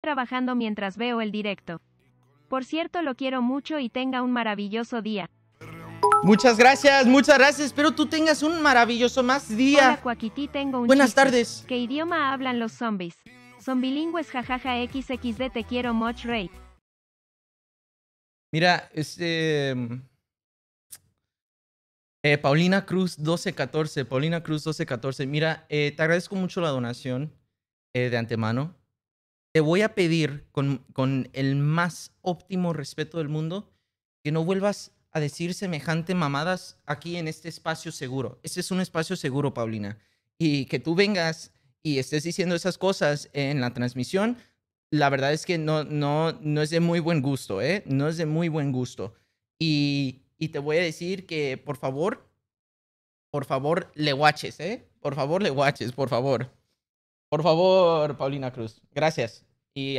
trabajando mientras veo el directo. Por cierto, lo quiero mucho y tenga un maravilloso día. Muchas gracias, muchas gracias. Espero tú tengas un maravilloso más día. tengo Buenas tardes. ¿Qué idioma hablan los zombies? bilingües, jajaja XXD te quiero mucho, Ray. Mira, este... Eh, Paulina Cruz 1214, Paulina Cruz 1214. Mira, eh, te agradezco mucho la donación eh, de antemano te voy a pedir con, el más óptimo respeto del mundo que no vuelvas a decir semejante mamadas aquí en este espacio seguro. Este es un espacio seguro, Paulina. Y que tú vengas y estés diciendo esas cosas en la transmisión, la verdad es que no, no, no es de muy buen gusto, ¿eh? No es de muy buen gusto. Y, y te voy a decir que, por favor, por favor, le guaches, ¿eh? Por favor, le guaches, por favor. Por favor, Paulina Cruz. Gracias. Y